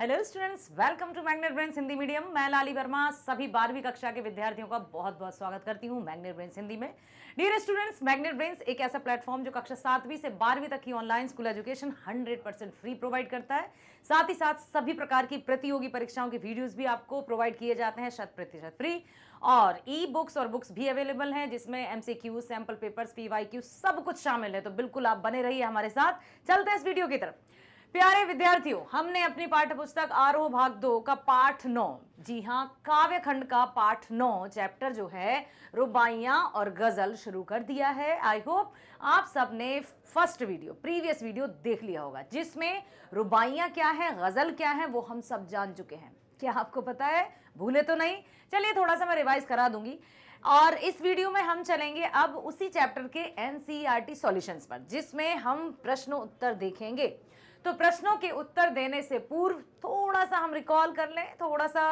Hello students welcome to magnet brain Hindi medium मैं लाली वर्मा सभी बारहवीं कक्षा के विद्यार्थियों का बहुत बहुत स्वागत करती हूँ मैग्नेट ब्रेन हिंदी में डियर स्टूडेंट्स मैग्नेट ब्रेन एक ऐसा प्लेटफॉर्म जो कक्षा सातवीं से बारहवीं तक की online school education 100 percent free provide करता है साथ ही साथ सभी प्रकार की प्रतियोगी परीक्षाओं के वीडियोज़ भी आपको प्रोवाइड किए जाते हैं शत प्रतिशत फ्री और ई बुक्स और बुक्स भी अवेलेबल हैं जिसमें एम सैंपल पेपर्स पी सब कुछ शामिल है तो बिल्कुल आप बने रहिए हमारे साथ चलते हैं इस वीडियो की तरफ प्यारे विद्यार्थियों हमने अपनी पाठ्य पुस्तक आरोह भाग दो का पाठ नौ जी हाँ काव्य खंड का पाठ नौ चैप्टर जो है रुबाइयाँ और गज़ल शुरू कर दिया है आई होप आप सब ने फर्स्ट वीडियो प्रीवियस वीडियो देख लिया होगा जिसमें रुबाइयाँ क्या है गज़ल क्या है वो हम सब जान चुके हैं क्या आपको पता है भूले तो नहीं चलिए थोड़ा सा मैं रिवाइज करा दूंगी और इस वीडियो में हम चलेंगे अब उसी चैप्टर के N C R T solutions पर जिसमें हम प्रश्न उत्तर देखेंगे तो प्रश्नों के उत्तर देने से पूर्व थोड़ा सा हम रिकॉल कर लें थोड़ा सा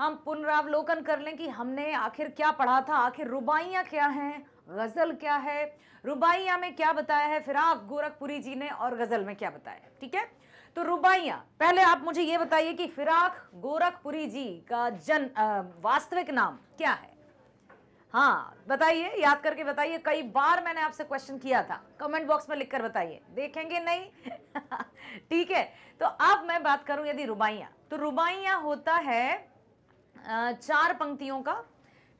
हम पुनरावलोकन कर लें कि हमने आखिर क्या पढ़ा था आखिर रुबाइयाँ क्या हैं गज़ल क्या है रुबाइया में क्या बताया है फिराक गोरखपुरी जी ने और गज़ल में क्या बताया ठीक है तो रुबाइयाँ पहले आप मुझे ये बताइए कि फिराक गोरखपुरी जी का जन वास्तविक नाम क्या है हाँ बताइए याद करके बताइए कई बार मैंने आपसे क्वेश्चन किया था कमेंट बॉक्स में लिखकर बताइए देखेंगे नहीं ठीक है तो अब मैं बात करूं यदि रुबाइया तो रुबाइया होता है चार पंक्तियों का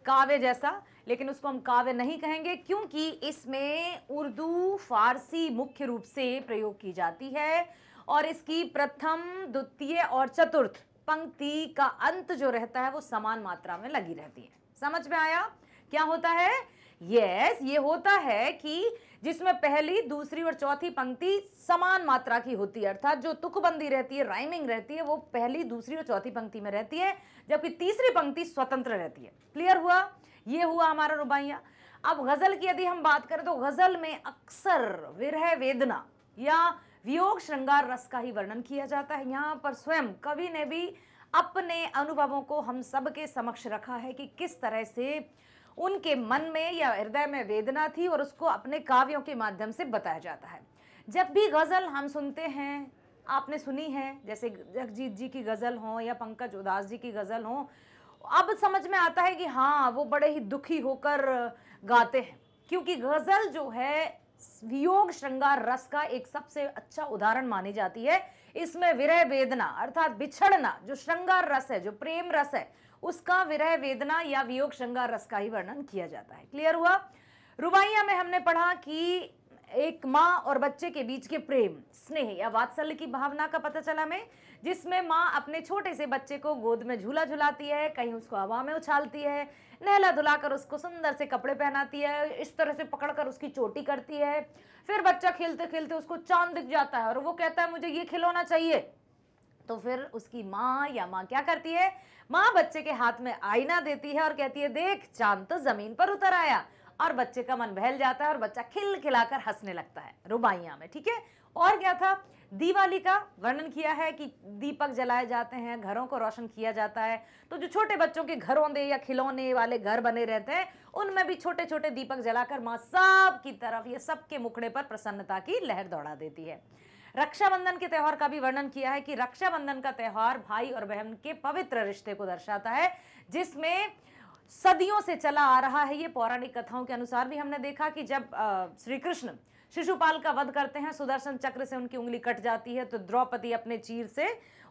काव्य जैसा लेकिन उसको हम काव्य नहीं कहेंगे क्योंकि इसमें उर्दू फारसी मुख्य रूप से प्रयोग की जाती है और इसकी प्रथम द्वितीय और चतुर्थ पंक्ति का अंत जो रहता है वो समान मात्रा में लगी रहती है समझ में आया क्या होता है यस yes, ये होता है कि जिसमें पहली दूसरी और चौथी पंक्ति समान मात्रा की होती है अर्थात जो तुकबंदी रहती है राइमिंग रहती है वो पहली दूसरी और चौथी पंक्ति में रहती है जबकि तीसरी पंक्ति स्वतंत्र रहती है क्लियर हुआ ये हुआ हमारा रुबाइया अब गज़ल की यदि हम बात करें तो गज़ल में अक्सर विरह वेदना या वियोग श्रृंगार रस का ही वर्णन किया जाता है यहाँ पर स्वयं कवि ने भी अपने अनुभवों को हम सबके समक्ष रखा है कि किस तरह से उनके मन में या हृदय में वेदना थी और उसको अपने काव्यों के माध्यम से बताया जाता है जब भी गज़ल हम सुनते हैं आपने सुनी है जैसे जगजीत जी की गज़ल हो या पंकज उदास जी की गज़ल हो अब समझ में आता है कि हाँ वो बड़े ही दुखी होकर गाते हैं क्योंकि गज़ल जो है वियोग श्रृंगार रस का एक सबसे अच्छा उदाहरण मानी जाती है इसमें विरह वेदना अर्थात बिछड़ना जो श्रृंगार रस है जो प्रेम रस है उसका विरह वेदना या वियोग श्रृंगार रस का ही वर्णन किया जाता है क्लियर हुआ रुबाइया में हमने पढ़ा कि एक माँ और बच्चे के बीच के प्रेम स्नेह या वात्सल्य की भावना का पता चला हमें जिसमें माँ अपने छोटे से बच्चे को गोद में झूला झुलाती है कहीं उसको हवा में उछालती है नहला धुलाकर उसको सुंदर से कपड़े पहनाती है इस तरह से पकड़कर उसकी चोटी करती है फिर बच्चा खेलते खेलते उसको चांद दिख जाता है और वो कहता है मुझे ये खिलौना चाहिए तो फिर उसकी माँ या माँ क्या करती है माँ बच्चे के हाथ में आईना देती है और कहती है देख चांद तो जमीन पर उतर आया और बच्चे का मन बहल जाता है और बच्चा खिल खिलाकर हंसने लगता है रुबाइयाँ में ठीक है और क्या था दिवाली का वर्णन किया है कि दीपक जलाए जाते हैं घरों को रोशन किया जाता है तो जो छोटे बच्चों के घरों या खिलौने वाले घर बने रहते हैं उनमें भी छोटे छोटे दीपक जलाकर माँ सब की तरफ ये सबके मुखड़े पर प्रसन्नता की लहर दौड़ा देती है रक्षाबंधन के त्यौहार का भी वर्णन किया है कि रक्षाबंधन का त्यौहार भाई और बहन के पवित्र रिश्ते को दर्शाता है जिसमें सदियों से चला आ रहा है ये पौराणिक कथाओं के अनुसार भी हमने देखा कि जब श्री कृष्ण शिशुपाल का वध करते हैं सुदर्शन चक्र से उनकी उंगली कट जाती है तो द्रौपदी अपने चीर से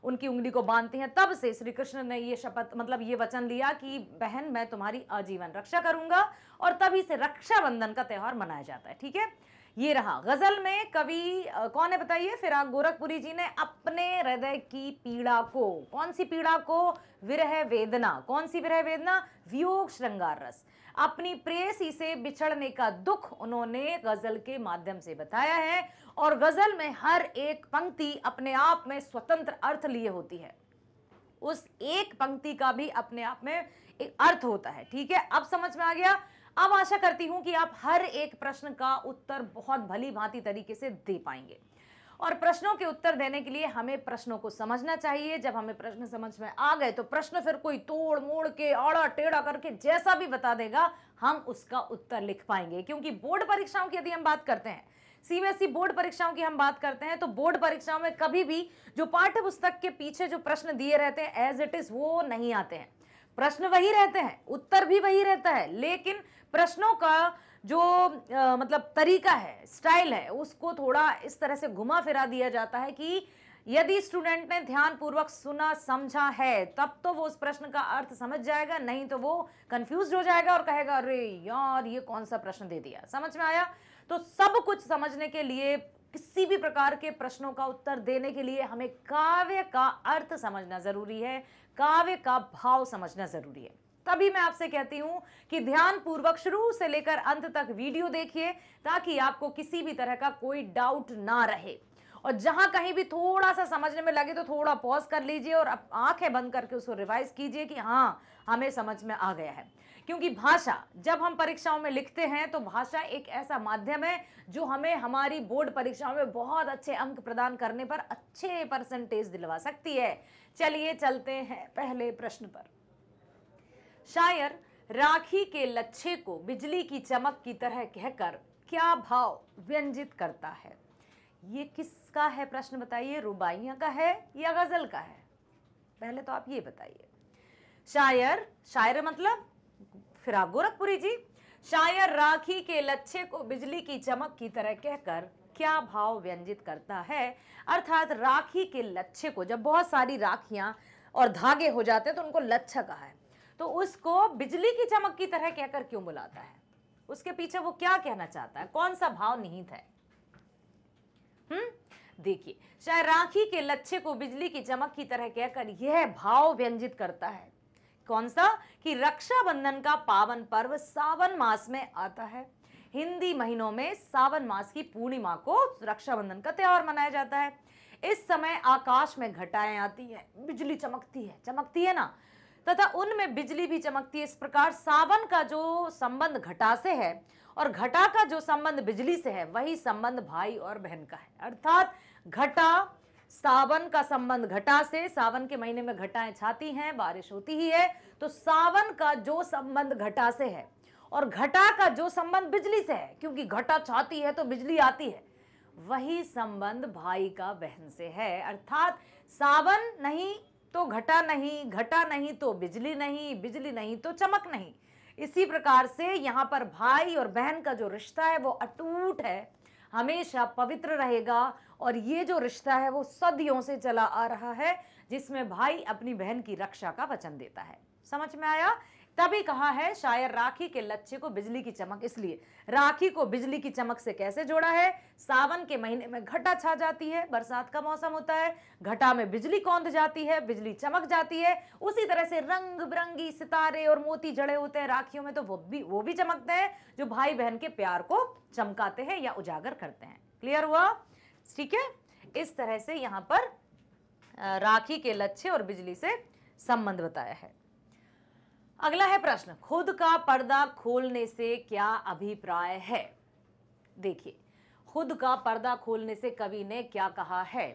उनकी उंगली को बांधते हैं तब से श्री कृष्ण ने ये शपथ मतलब ये वचन लिया कि बहन मैं तुम्हारी आजीवन रक्षा करूंगा और तभी से रक्षाबंधन का त्यौहार मनाया जाता है ठीक है ये रहा गज़ल में कवि कौन है बताइए फिराक गोरखपुरी जी ने अपने हृदय की पीड़ा को कौन सी पीड़ा को विरह वेदना कौन सी विरह वेदना वियोग श्रृंगार रस अपनी प्रेसी से बिछड़ने का दुख उन्होंने गज़ल के माध्यम से बताया है और गज़ल में हर एक पंक्ति अपने आप में स्वतंत्र अर्थ लिए होती है उस एक पंक्ति का भी अपने आप में एक अर्थ होता है ठीक है अब समझ में आ गया अब आशा करती हूं कि आप हर एक प्रश्न का उत्तर बहुत भली भांति तरीके से दे पाएंगे और प्रश्नों के उत्तर देने के लिए हमें प्रश्नों को समझना चाहिए जब हमें प्रश्न समझ में आ गए तो प्रश्न फिर कोई तोड़ मोड़ के आड़ा टेढ़ा करके जैसा भी बता देगा हम उसका उत्तर लिख पाएंगे क्योंकि बोर्ड परीक्षाओं की यदि हम बात करते हैं सीबीएसई बोर्ड परीक्षाओं की हम बात करते हैं तो बोर्ड परीक्षाओं में कभी भी जो पाठ्य पुस्तक के पीछे जो प्रश्न दिए रहते हैं एज इट इज वो नहीं आते हैं प्रश्न वही रहते हैं उत्तर भी वही रहता है लेकिन प्रश्नों का जो आ, मतलब तरीका है स्टाइल है उसको थोड़ा इस तरह से घुमा फिरा दिया जाता है कि यदि स्टूडेंट ने ध्यानपूर्वक सुना समझा है तब तो वो उस प्रश्न का अर्थ समझ जाएगा नहीं तो वो कंफ्यूज हो जाएगा और कहेगा अरे यार ये कौन सा प्रश्न दे दिया समझ में आया तो सब कुछ समझने के लिए किसी भी प्रकार के प्रश्नों का उत्तर देने के लिए हमें काव्य का अर्थ समझना ज़रूरी है काव्य का भाव समझना ज़रूरी है तभी मैं आपसे कहती हूं कि ध्यान पूर्वक शुरू से लेकर अंत तक वीडियो देखिए ताकि आपको किसी भी तरह का कोई डाउट ना रहे और जहां कहीं भी थोड़ा सा समझने में लगे तो थोड़ा पॉज कर लीजिए और आंखें बंद करके उसको रिवाइज कीजिए कि हाँ हमें समझ में आ गया है क्योंकि भाषा जब हम परीक्षाओं में लिखते हैं तो भाषा एक ऐसा माध्यम है जो हमें हमारी बोर्ड परीक्षाओं में बहुत अच्छे अंक प्रदान करने पर अच्छे परसेंटेज दिलवा सकती है चलिए चलते हैं पहले प्रश्न पर शायर राखी के लच्छे को बिजली की चमक की तरह कहकर क्या भाव व्यंजित करता है ये किसका है प्रश्न बताइए रुबाइया का है या गज़ल का है पहले तो आप ये बताइए शायर शायर मतलब आप गोरखपुरी जी शायर राखी के लच्छे को बिजली की चमक की तरह कहकर क्या भाव व्यंजित करता है अर्थात राखी के लच्छे को जब बहुत सारी राखियां और धागे हो जाते हैं तो उनको लच्छा कहा है तो उसको बिजली की चमक की तरह कहकर क्यों बुलाता है उसके पीछे वो क्या कहना चाहता है कौन सा भाव निहित है हम्म देखिए चाहे राखी के लच्छे को बिजली की चमक की तरह कहकर यह भाव व्यंजित करता है कौन सा कि रक्षाबंधन का पावन पर्व सावन मास में आता है हिंदी महीनों में सावन मास की पूर्णिमा को रक्षाबंधन का त्यौहार मनाया जाता है इस समय आकाश में घटाएं आती है बिजली चमकती है चमकती है ना तथा उनमें बिजली भी चमकती है इस प्रकार सावन का जो संबंध घटा से है और घटा का जो संबंध बिजली से है वही संबंध भाई और बहन का है अर्थात घटा सावन का संबंध घटा से सावन के महीने में घटाएं छाती हैं बारिश होती ही है तो सावन का जो संबंध घटा से है और घटा का जो संबंध बिजली से है क्योंकि घटा छाती है तो बिजली आती है वही संबंध भाई का बहन से है अर्थात सावन नहीं तो घटा नहीं घटा नहीं तो बिजली नहीं बिजली नहीं तो चमक नहीं इसी प्रकार से यहाँ पर भाई और बहन का जो रिश्ता है वो अटूट है हमेशा पवित्र रहेगा और ये जो रिश्ता है वो सदियों से चला आ रहा है जिसमें भाई अपनी बहन की रक्षा का वचन देता है समझ में आया तभी कहा है शायर राखी के लच्छे को बिजली की चमक इसलिए राखी को बिजली की चमक से कैसे जोड़ा है सावन के महीने में घटा छा जाती है बरसात का मौसम होता है घटा में बिजली कौंध जाती है बिजली चमक जाती है उसी तरह से रंग बिरंगी सितारे और मोती जड़े होते हैं राखियों में तो वो भी वो भी चमकते हैं जो भाई बहन के प्यार को चमकाते हैं या उजागर करते हैं क्लियर हुआ ठीक है इस तरह से यहाँ पर राखी के लच्छे और बिजली से संबंध बताया है अगला है प्रश्न खुद का पर्दा खोलने से क्या अभिप्राय है देखिए खुद का पर्दा खोलने से कवि ने क्या कहा है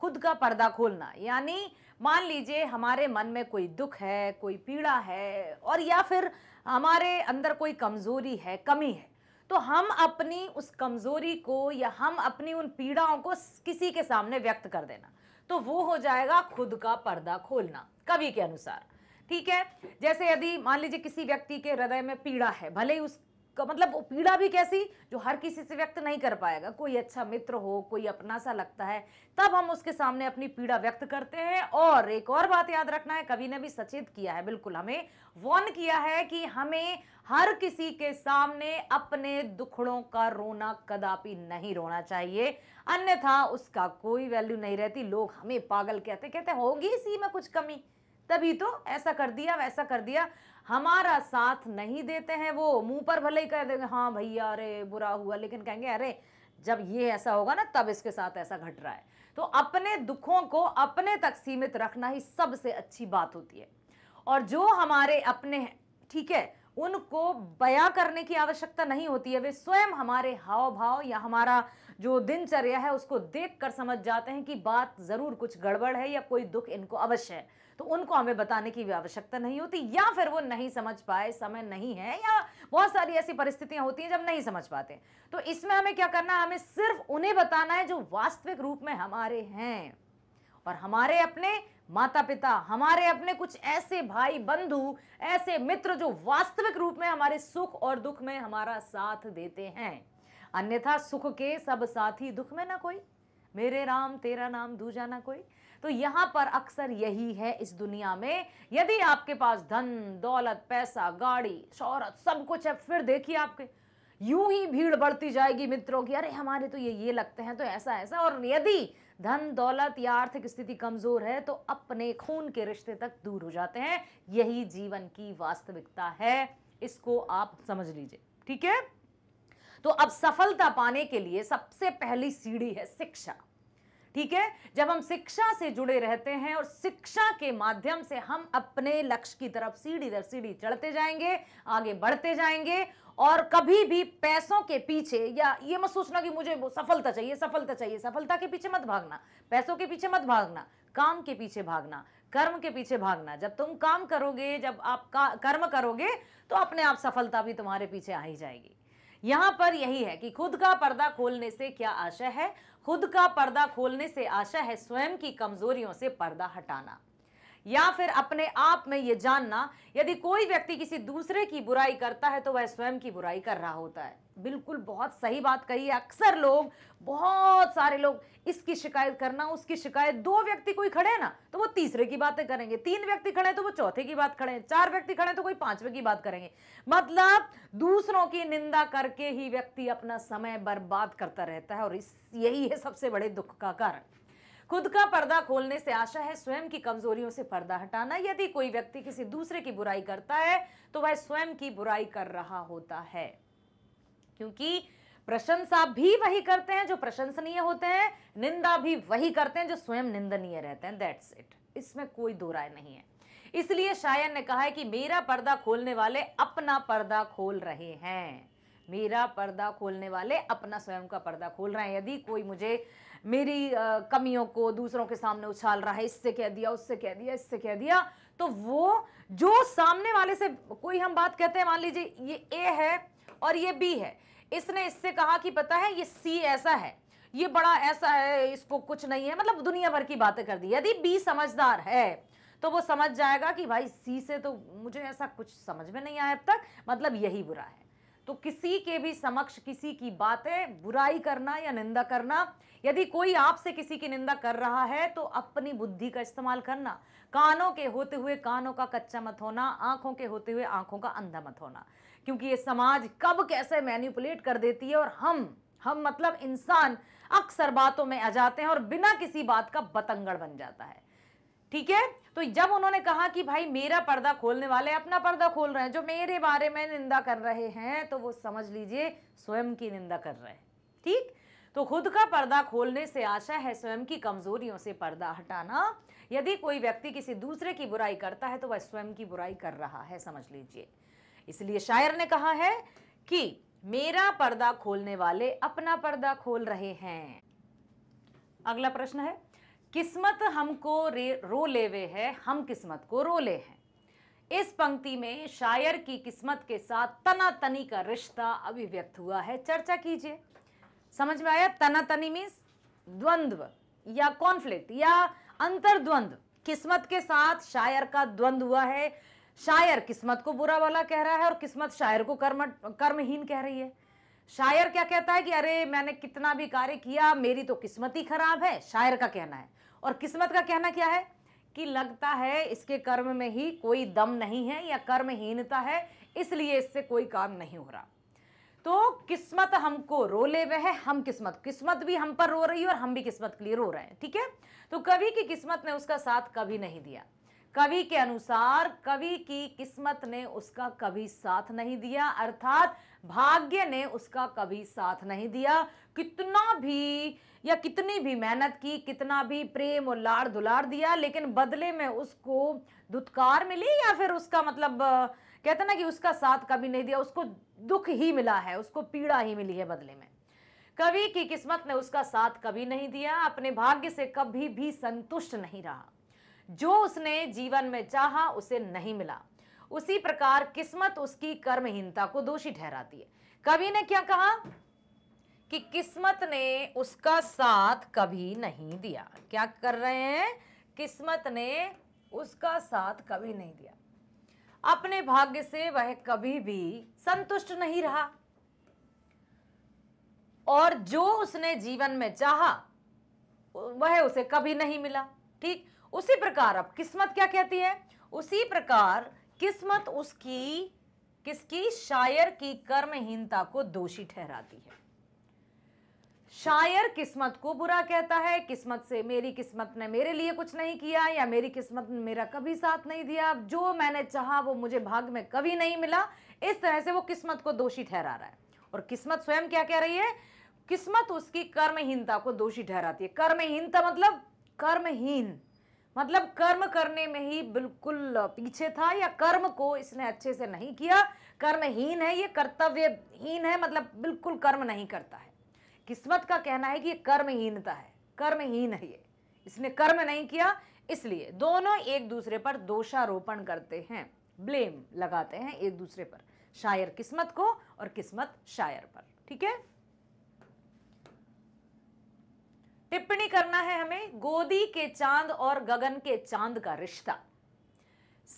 खुद का पर्दा खोलना यानी मान लीजिए हमारे मन में कोई दुख है कोई पीड़ा है और या फिर हमारे अंदर कोई कमज़ोरी है कमी है तो हम अपनी उस कमज़ोरी को या हम अपनी उन पीड़ाओं को किसी के सामने व्यक्त कर देना तो वो हो जाएगा खुद का पर्दा खोलना कवि के अनुसार ठीक है जैसे यदि मान लीजिए किसी व्यक्ति के हृदय में पीड़ा है भले ही उस मतलब वो पीड़ा भी कैसी जो हर किसी से व्यक्त नहीं कर पाएगा कोई अच्छा मित्र हो कोई अपना सा लगता है तब हम उसके सामने अपनी पीड़ा व्यक्त करते हैं और एक और बात याद रखना है कवि ने भी सचेत किया है बिल्कुल हमें वन किया है कि हमें हर किसी के सामने अपने दुखड़ों का रोना कदापि नहीं रोना चाहिए अन्यथा उसका कोई वैल्यू नहीं रहती लोग हमें पागल कहते कहते होगी इसी में कुछ कमी तभी तो ऐसा कर दिया वैसा कर दिया हमारा साथ नहीं देते हैं वो मुंह पर भले ही कह देंगे हाँ भैया अरे बुरा हुआ लेकिन कहेंगे अरे जब ये ऐसा होगा ना तब इसके साथ ऐसा घट रहा है तो अपने दुखों को अपने तक सीमित रखना ही सबसे अच्छी बात होती है और जो हमारे अपने ठीक है उनको बयां करने की आवश्यकता नहीं होती है वे स्वयं हमारे हाव भाव या हमारा जो दिनचर्या है उसको देख कर समझ जाते हैं कि बात ज़रूर कुछ गड़बड़ है या कोई दुख इनको अवश्य है तो उनको हमें बताने की आवश्यकता नहीं होती या फिर वो नहीं समझ पाए समय नहीं है या बहुत सारी ऐसी परिस्थितियां होती हैं जब नहीं समझ पाते तो इसमें हमें क्या करना है हमें सिर्फ उन्हें बताना है जो वास्तविक रूप में हमारे हैं और हमारे अपने माता पिता हमारे अपने कुछ ऐसे भाई बंधु ऐसे मित्र जो वास्तविक रूप में हमारे सुख और दुख में हमारा साथ देते हैं अन्यथा सुख के सब साथी दुख में ना कोई मेरे राम तेरा नाम दूजा ना कोई तो यहां पर अक्सर यही है इस दुनिया में यदि आपके पास धन दौलत पैसा गाड़ी शौहरत सब कुछ है फिर देखिए आपके यूं ही भीड़ बढ़ती जाएगी मित्रों की अरे हमारे तो ये ये लगते हैं तो ऐसा ऐसा और यदि धन दौलत या आर्थिक स्थिति कमजोर है तो अपने खून के रिश्ते तक दूर हो जाते हैं यही जीवन की वास्तविकता है इसको आप समझ लीजिए ठीक है तो अब सफलता पाने के लिए सबसे पहली सीढ़ी है शिक्षा ठीक है जब हम शिक्षा से जुड़े रहते हैं और शिक्षा के माध्यम से हम अपने लक्ष्य की तरफ सीढ़ी दर सीढ़ी चढ़ते जाएंगे आगे बढ़ते जाएंगे और कभी भी पैसों के पीछे या ये मत सोचना कि मुझे सफलता चाहिए सफलता चाहिए सफलता के पीछे मत भागना पैसों के पीछे मत भागना काम के पीछे भागना कर्म के पीछे भागना जब तुम काम करोगे जब आप का, कर्म करोगे तो अपने आप सफलता भी तुम्हारे पीछे आ ही जाएगी यहां पर यही है कि खुद का पर्दा खोलने से क्या आशा है खुद का पर्दा खोलने से आशा है स्वयं की कमजोरियों से पर्दा हटाना या फिर अपने आप में ये जानना यदि कोई व्यक्ति किसी दूसरे की बुराई करता है तो वह स्वयं की बुराई कर रहा होता है बिल्कुल बहुत सही बात कही है अक्सर लोग बहुत सारे लोग इसकी शिकायत करना उसकी शिकायत दो व्यक्ति कोई खड़े ना तो वो तीसरे की बातें करेंगे तीन व्यक्ति खड़े तो वो चौथे की बात खड़े चार व्यक्ति खड़े तो कोई पांचवे की बात करेंगे मतलब दूसरों की निंदा करके ही व्यक्ति अपना समय बर्बाद करता रहता है और इस यही है सबसे बड़े दुख का कारण खुद का पर्दा खोलने से आशा है स्वयं की कमजोरियों से पर्दा हटाना यदि कोई व्यक्ति किसी दूसरे की बुराई करता है तो वह स्वयं की बुराई कर रहा होता है क्योंकि प्रशंसा भी वही करते हैं जो प्रशंसनीय होते हैं निंदा भी वही करते हैं जो स्वयं निंदनीय रहते हैं दैट्स इट इसमें कोई दो राय नहीं है इसलिए शायन ने कहा है कि मेरा पर्दा खोलने वाले अपना पर्दा खोल रहे हैं मेरा पर्दा खोलने वाले अपना स्वयं का पर्दा खोल रहे हैं यदि कोई मुझे मेरी कमियों को दूसरों के सामने उछाल रहा है इससे कह दिया उससे कह दिया इससे कह दिया तो वो जो सामने वाले से कोई हम बात कहते हैं मान लीजिए ये ए है और ये बी है इसने इससे कहा कि पता है ये सी ऐसा है ये बड़ा ऐसा है इसको कुछ नहीं है मतलब दुनिया भर की बातें कर दी यदि बी समझदार है तो वो समझ जाएगा कि भाई सी से तो मुझे ऐसा कुछ समझ में नहीं आया अब तक मतलब यही बुरा है तो किसी के भी समक्ष किसी की बातें बुराई करना या निंदा करना यदि कोई आपसे किसी की निंदा कर रहा है तो अपनी बुद्धि का इस्तेमाल करना कानों के होते हुए कानों का कच्चा मत होना आंखों के होते हुए आंखों का अंधा मत होना क्योंकि ये समाज कब कैसे मैन्यूपुलेट कर देती है और हम हम मतलब इंसान अक्सर बातों में आ जाते हैं और बिना किसी बात का बतंगड़ बन जाता है ठीक है तो जब उन्होंने कहा कि भाई मेरा पर्दा खोलने वाले अपना पर्दा खोल रहे हैं जो मेरे बारे में निंदा कर रहे हैं तो वो समझ लीजिए स्वयं की निंदा कर रहे हैं ठीक तो खुद का पर्दा खोलने से आशा है स्वयं की कमजोरियों से पर्दा हटाना यदि कोई व्यक्ति किसी दूसरे की बुराई करता है तो वह स्वयं की बुराई कर रहा है समझ लीजिए इसलिए शायर ने कहा है कि मेरा पर्दा खोलने वाले अपना पर्दा खोल रहे हैं अगला प्रश्न है किस्मत हमको रे रो लेवे है हम किस्मत को रो ले हैं इस पंक्ति में शायर की किस्मत के साथ तना तनी का रिश्ता अभिव्यक्त हुआ है चर्चा कीजिए समझ में आया तना तनी मीन्स द्वंद्व या कॉन्फ्लिक्ट या अंतर्द्वंद्व किस्मत के साथ शायर का द्वंद हुआ है शायर किस्मत को बुरा वाला कह रहा है और किस्मत शायर को कर्म कर्महीन कह रही है शायर क्या कहता है कि अरे मैंने कितना भी कार्य किया मेरी तो किस्मत ही खराब है शायर का कहना है और किस्मत का कहना क्या है कि लगता है इसके कर्म में ही कोई दम नहीं है या कर्महीनता है इसलिए इससे कोई काम नहीं हो रहा तो किस्मत हमको रो ले वह हम किस्मत किस्मत भी हम पर रो रही है और हम भी किस्मत के लिए रो रहे हैं ठीक है तो कभी की किस्मत ने उसका साथ कभी नहीं दिया कवि के अनुसार कवि की किस्मत ने उसका कभी साथ नहीं दिया अर्थात भाग्य ने उसका कभी साथ नहीं दिया कितना भी या कितनी भी मेहनत की कितना भी प्रेम और लाड़ दुलार दिया लेकिन बदले में उसको दुत्कार मिली या फिर उसका मतलब कहते ना कि उसका साथ कभी नहीं दिया उसको दुख ही मिला है उसको पीड़ा ही मिली है बदले में कवि की किस्मत ने उसका साथ कभी नहीं दिया अपने भाग्य से कभी भी संतुष्ट नहीं रहा जो उसने जीवन में चाहा उसे नहीं मिला उसी प्रकार किस्मत उसकी कर्महीनता को दोषी ठहराती है कवि ने क्या कहा कि किस्मत ने उसका साथ कभी नहीं दिया क्या कर रहे हैं किस्मत ने उसका साथ कभी नहीं दिया अपने भाग्य से वह कभी भी संतुष्ट नहीं रहा और जो उसने जीवन में चाहा वह उसे कभी नहीं मिला ठीक उसी प्रकार अब किस्मत क्या कहती है उसी प्रकार किस्मत उसकी किसकी शायर की कर्महीनता को दोषी ठहराती है शायर किस्मत को बुरा कहता है किस्मत से मेरी किस्मत ने मेरे लिए कुछ नहीं किया या मेरी किस्मत ने मेरा कभी साथ नहीं दिया जो मैंने चाहा वो मुझे भाग में कभी नहीं मिला इस तरह से वो किस्मत को दोषी ठहरा रहा है और किस्मत स्वयं क्या कह रही है किस्मत उसकी कर्महीनता को दोषी ठहराती है कर्महीनता मतलब कर्महीन मतलब कर्म करने में ही बिल्कुल पीछे था या कर्म को इसने अच्छे से नहीं किया कर्महीन है ये कर्तव्यहीन है मतलब बिल्कुल कर्म नहीं करता है किस्मत का कहना है कि ये कर्महीनता है कर्महीन है ये इसने कर्म नहीं किया इसलिए दोनों एक दूसरे पर दोषारोपण करते हैं ब्लेम लगाते हैं एक दूसरे पर शायर किस्मत को और किस्मत शायर पर ठीक है टिप्पणी करना है हमें गोदी के चांद और गगन के चांद का रिश्ता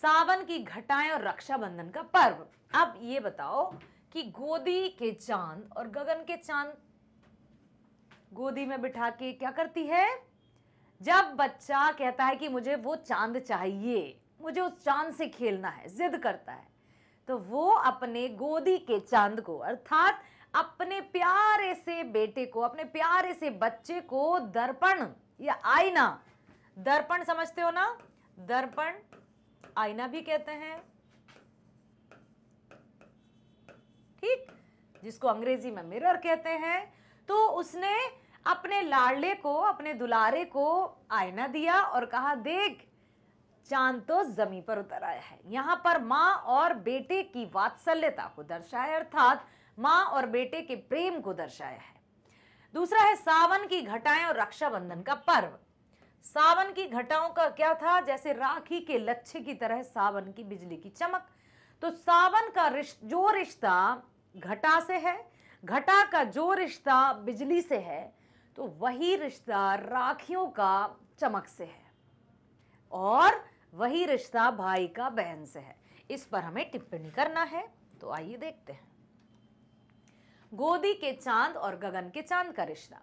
सावन की घटाएं और रक्षाबंधन का पर्व अब ये बताओ कि गोदी के चांद और गगन के चांद गोदी में बिठा के क्या करती है जब बच्चा कहता है कि मुझे वो चांद चाहिए मुझे उस चांद से खेलना है जिद करता है तो वो अपने गोदी के चांद को अर्थात अपने प्यारे से बेटे को अपने प्यारे से बच्चे को दर्पण या आईना दर्पण समझते हो ना दर्पण आईना भी कहते हैं ठीक जिसको अंग्रेजी में मिरर कहते हैं तो उसने अपने लाड़े को अपने दुलारे को आईना दिया और कहा देख चांद तो जमीन पर उतर आया है यहां पर मां और बेटे की वात्सल्यता को दर्शाया अर्थात माँ और बेटे के प्रेम को दर्शाया है दूसरा है सावन की घटाएं और रक्षाबंधन का पर्व सावन की घटाओं का क्या था जैसे राखी के लच्छे की तरह सावन की बिजली की चमक तो सावन का रिश्त जो रिश्ता घटा से है घटा का जो रिश्ता बिजली से है तो वही रिश्ता राखियों का चमक से है और वही रिश्ता भाई का बहन से है इस पर हमें टिप्पणी करना है तो आइए देखते हैं गोदी के चांद और गगन के चांद का रिश्ता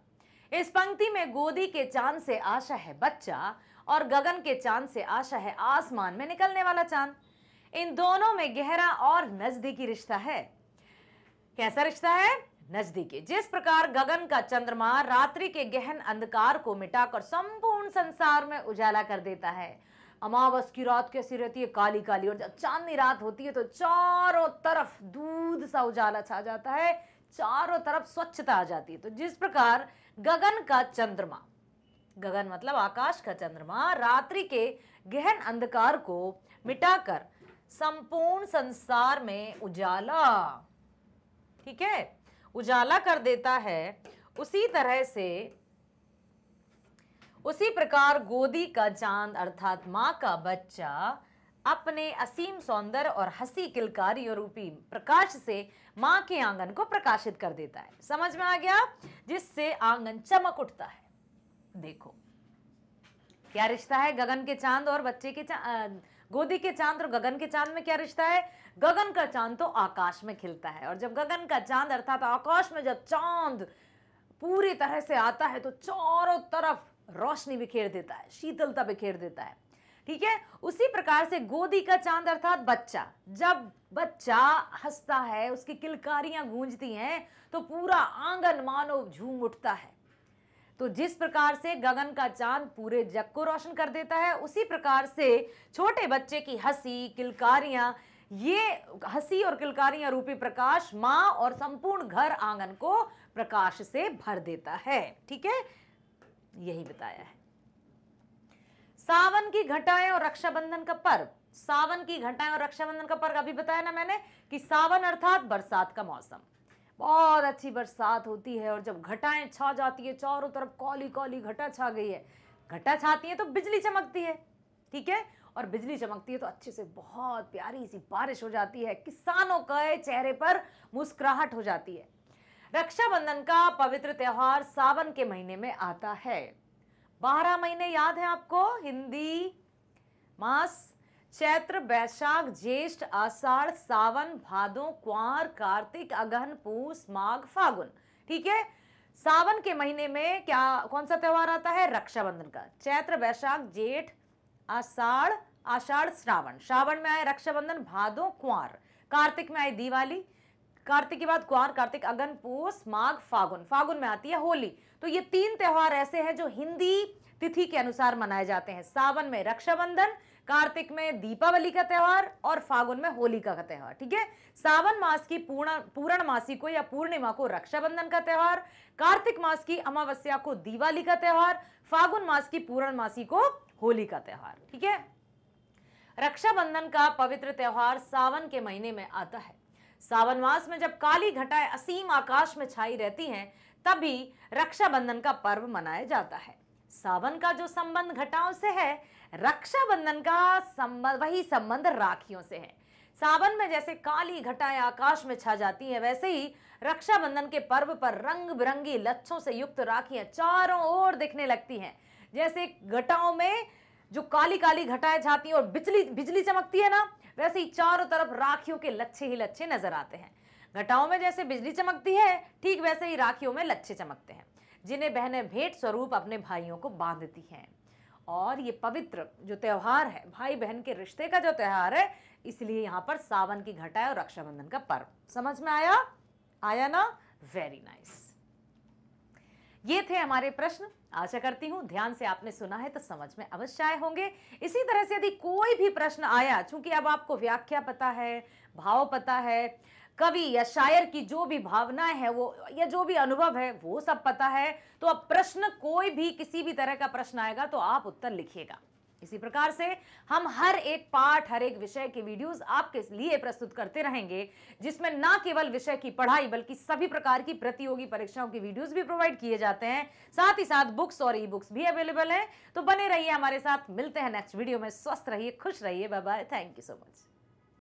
इस पंक्ति में गोदी के चांद से आशा है बच्चा और गगन के चांद से आशा है आसमान में निकलने वाला चांद इन दोनों में गहरा और नजदीकी रिश्ता है कैसा रिश्ता है नजदीकी जिस प्रकार गगन का चंद्रमा रात्रि के गहन अंधकार को मिटाकर संपूर्ण संसार में उजाला कर देता है अमावस की रात कैसी रहती है काली काली और जब चांदनी रात होती है तो चारों तरफ दूध सा उजाला छा जाता है चारों तरफ स्वच्छता आ जाती है तो जिस प्रकार गगन का चंद्रमा गगन मतलब आकाश का चंद्रमा रात्रि के गहन अंधकार को मिटाकर संपूर्ण संसार में उजाला ठीक है उजाला कर देता है उसी तरह से उसी प्रकार गोदी का चांद अर्थात माँ का बच्चा अपने असीम सौंदर्य और हसी किलकारी और रूपी प्रकाश से माँ के आंगन को प्रकाशित कर देता है समझ में आ गया जिससे आंगन चमक उठता है देखो क्या रिश्ता है गगन के चांद और बच्चे के चांद गोदी के चांद और गगन के चांद में क्या रिश्ता है गगन का चांद तो आकाश में खिलता है और जब गगन का चांद अर्थात आकाश में जब चांद पूरी तरह से आता है तो चारों तरफ रोशनी बिखेर देता है शीतलता बिखेर देता है ठीक है उसी प्रकार से गोदी का चांद अर्थात बच्चा जब बच्चा हंसता है उसकी किलकारियां गूंजती हैं तो पूरा आंगन मानो झूम उठता है तो जिस प्रकार से गगन का चांद पूरे जग को रोशन कर देता है उसी प्रकार से छोटे बच्चे की हंसी किलकारियां ये हंसी और किलकारियां रूपी प्रकाश माँ और संपूर्ण घर आंगन को प्रकाश से भर देता है ठीक है यही बताया है सावन की घटाएं और रक्षाबंधन का पर्व सावन की घटाएं और रक्षाबंधन का पर्व अभी बताया ना मैंने कि सावन अर्थात बरसात का मौसम बहुत अच्छी बरसात होती है और जब घटाएं छा जाती है चारों तरफ कौली कौली घटा छा गई है घटा छाती है तो बिजली चमकती है ठीक है और बिजली चमकती है तो अच्छे से बहुत प्यारी सी बारिश हो जाती है किसानों के चेहरे पर मुस्कुराहट हो जाती है रक्षाबंधन का पवित्र त्यौहार सावन के महीने में आता है बारह महीने याद है आपको हिंदी मास चैत्र वैशाख ज्येष्ठ आषाढ़ सावन भादो क्वार कार्तिक अगहन पूस माघ फागुन ठीक है सावन के महीने में क्या कौन सा त्यौहार आता है रक्षाबंधन का चैत्र वैशाख जेठ आषाढ़ आषाढ़ श्रावण श्रावण में आए रक्षाबंधन भादो क्वार कार्तिक में आई दिवाली कार्तिक के बाद कुआर कार्तिक अगन पोष माघ फागुन फागुन में आती है होली तो ये तीन त्यौहार ऐसे हैं जो हिंदी तिथि के अनुसार मनाए जाते हैं सावन में रक्षाबंधन कार्तिक में दीपावली का त्यौहार और फागुन में होली का त्यौहार ठीक है सावन मास की पूर्ण पूर्ण मासी को या पूर्णिमा को रक्षाबंधन का त्यौहार कार्तिक मास की अमावस्या को दिवाली का त्यौहार फागुन मास की पूर्णमासी को होली का त्यौहार ठीक है रक्षाबंधन का पवित्र त्यौहार सावन के महीने में आता है सावन मास में जब काली घटाएं असीम आकाश में छाई रहती हैं तभी रक्षाबंधन का पर्व मनाया जाता है सावन का जो संबंध घटाओं से है रक्षाबंधन का संबंध वही संबंध राखियों से है सावन में जैसे काली घटाएं आकाश में छा जाती हैं वैसे ही रक्षाबंधन के पर्व पर रंग बिरंगी लच्छों से युक्त राखियां चारों ओर दिखने लगती हैं जैसे घटाओं में जो काली काली घटाएं छाती हैं और बिजली बिजली चमकती है ना वैसे ही चारों तरफ राखियों के लच्छे ही लच्छे नजर आते हैं घटाओं में जैसे बिजली चमकती है ठीक वैसे ही राखियों में लच्छे चमकते हैं जिन्हें बहनें भेंट स्वरूप अपने भाइयों को बांधती हैं और ये पवित्र जो त्यौहार है भाई बहन के रिश्ते का जो त्यौहार है इसलिए यहाँ पर सावन की घटाएं और रक्षाबंधन का पर्व समझ में आया आया ना वेरी नाइस nice. ये थे हमारे प्रश्न आशा करती हूँ ध्यान से आपने सुना है तो समझ में अवश्य आए होंगे इसी तरह से यदि कोई भी प्रश्न आया चूंकि अब आपको व्याख्या पता है भाव पता है कवि या शायर की जो भी भावनाएं हैं वो या जो भी अनुभव है वो सब पता है तो अब प्रश्न कोई भी किसी भी तरह का प्रश्न आएगा तो आप उत्तर लिखिएगा इसी प्रकार से हम हर एक पाठ हर एक विषय के वीडियोस आपके लिए प्रस्तुत करते रहेंगे जिसमें ना केवल विषय की पढ़ाई बल्कि सभी प्रकार की प्रतियोगी परीक्षाओं की वीडियोस भी प्रोवाइड किए जाते हैं साथ ही साथ बुक्स और ई बुक्स भी अवेलेबल हैं तो बने रहिए हमारे साथ मिलते हैं नेक्स्ट वीडियो में स्वस्थ रहिए खुश रहिए bye bye thank you so much